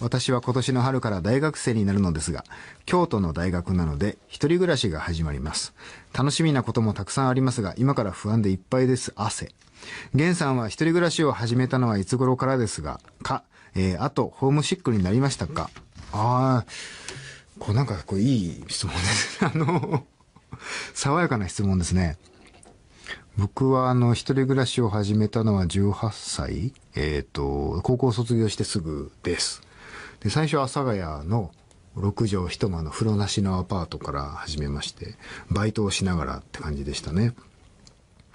私は今年の春から大学生になるのですが、京都の大学なので、一人暮らしが始まります。楽しみなこともたくさんありますが、今から不安でいっぱいです、汗。源さんは一人暮らしを始めたのはいつ頃からですが、か、えー、あと、ホームシックになりましたかああ、こうなんか、こういい質問ですね。あの、爽やかな質問ですね。僕はあの一人暮らしを始めたのは18歳えっ、ー、と高校卒業してすぐですで最初は阿佐ヶ谷の6畳一間の風呂なしのアパートから始めましてバイトをしながらって感じでしたね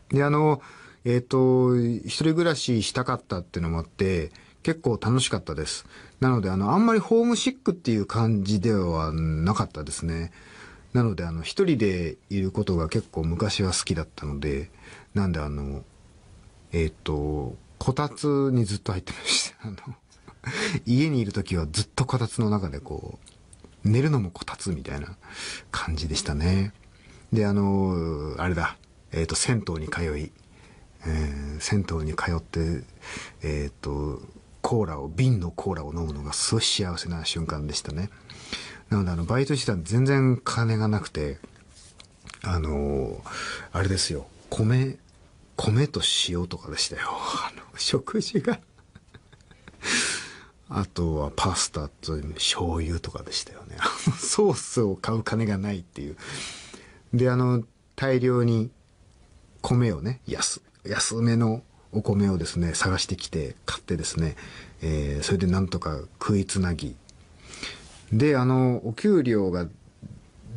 であのえっ、ー、と一人暮らししたかったっていうのもあって結構楽しかったですなのであのあんまりホームシックっていう感じではなかったですねなのであの一人でいることが結構昔は好きだったのでなんであのえっ、ー、とこたつにずっと入ってましたあの家にいる時はずっとこたつの中でこう、寝るのもこたつみたいな感じでしたね。で、あのー、あれだ、えっ、ー、と、銭湯に通い、えー、銭湯に通って、えっ、と、コーラを、瓶のコーラを飲むのがすごい幸せな瞬間でしたね。なので、あの、バイトしてたら全然金がなくて、あのあれですよ、米、米と塩とかでしたよ。あの、食事があとはパスタと醤油とかでしたよね。ソースを買う金がないっていう。で、あの、大量に米をね、安、安めのお米をですね、探してきて、買ってですね、えー、それでなんとか食いつなぎ。で、あの、お給料が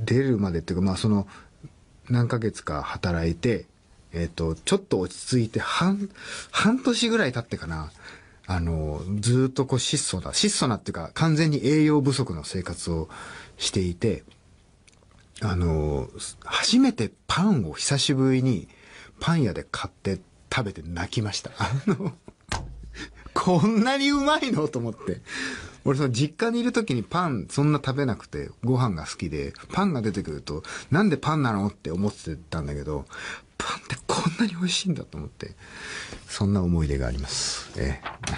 出るまでっていうか、まあその、何ヶ月か働いて、えっ、ー、と、ちょっと落ち着いて、半、半年ぐらい経ってかな、あの、ずっとこう質素な、質素なっていうか完全に栄養不足の生活をしていて、あの、初めてパンを久しぶりにパン屋で買って食べて泣きました。あの、こんなにうまいのと思って。俺その実家にいる時にパンそんな食べなくてご飯が好きで、パンが出てくるとなんでパンなのって思ってたんだけど、パンってこんなに美味しいんだと思って、そんな思い出があります。ええ